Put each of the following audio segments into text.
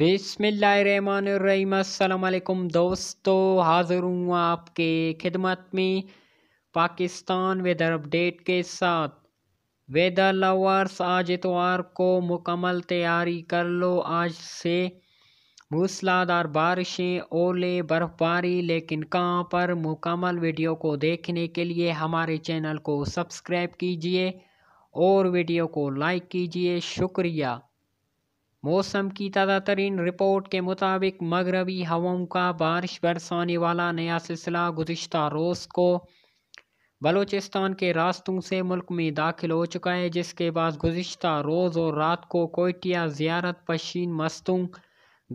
बिसमीम दोस्तों हाज़िर हूँ आपके खिदमत में पाकिस्तान वेदर अपडेट के साथ वेदर लवर्स आज इतवार को मुकम्मल तैयारी कर लो आज से मूसलाधार बारिशें ओले बर्फ़बारी लेकिन कहाँ पर मुकम्मल वीडियो को देखने के लिए हमारे चैनल को सब्सक्राइब कीजिए और वीडियो को लाइक कीजिए शुक्रिया मौसम की ताज़ा तरीन रिपोर्ट के मुताबिक मगरबी हवाओं का बारिश बरसाने वाला नया सिलसिला गुज्त रोज़ को बलूचिस्तान के रास्तों से मुल्क में दाखिल हो चुका है जिसके बाद गुज्त रोज़ और रात को कोयटिया ज़्यारत पशीन मस्तों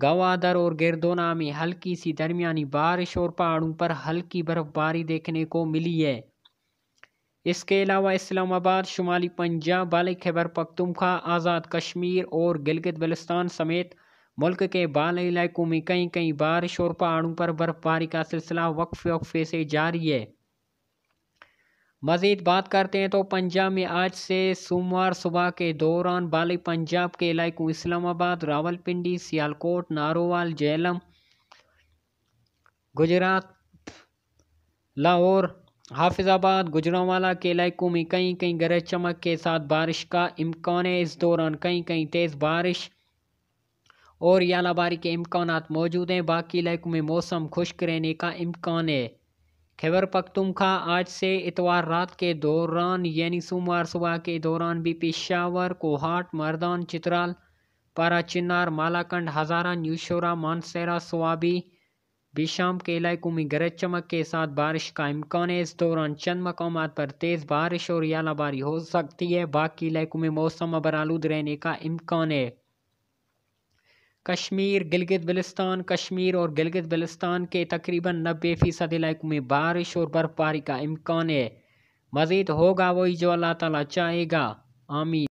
गवादर और गिरदोना में हल्की सी दरमिया बारिश और पहाड़ों पर हल्की बर्फ़बारी देखने को मिली है इसके अलावा इस्लामाबाद शुमाली पंजाब बाल खैबर पखतुमखा आज़ाद कश्मीर और गिलगित बलिस्तान समेत मुल्क के बाल इलाकों में कई कई बारिश और पहाड़ों पर बर्फबारी का सिलसिला वक्फ वक्फे से जारी है मज़ीद बात करते हैं तो पंजाब में आज से सोमवार सुबह के दौरान बाली पंजाब के इलाकों इस्लामाबाद रावलपिंडी सियालकोट नारोवाल जैलम गुजरात लाहौर हाफिज़ाबाद गुजरावाला इलाकों में कहीं कहीं गरज चमक के साथ बारिश का इम्कान है इस दौरान कहीं कहीं तेज़ बारिश और यालाबारी के इम्कान मौजूद हैं बाकी इलाकों में मौसम खुश्क रहने का इम्कान है खैबर खा आज से इतवार रात के दौरान यानी सोमवार सुबह के दौरान भी पेशावर कोहाट मर्दान चित्राल पारा चिनार मालाकंड हज़ारा न्यूशोरा मानसेरा सुबी बीशाम के इलाकों में गरज चमक के साथ बारिश का इम्कान है इस दौरान चंद मकाम पर तेज़ बारिश और यालाबारी हो सकती है बाकी इलाकों में मौसम अबर आलूद रहने का इम्कान है कश्मीर गिलगित बलिस्तान कश्मीर और गिलगित बलिस्तान के तकरीबन नब्बे फ़ीसद इलाकों में बारिश और बर्फबारी का इम्कान है मज़ीद होगा वही जो अल्लाह तला चाहेगा आमीन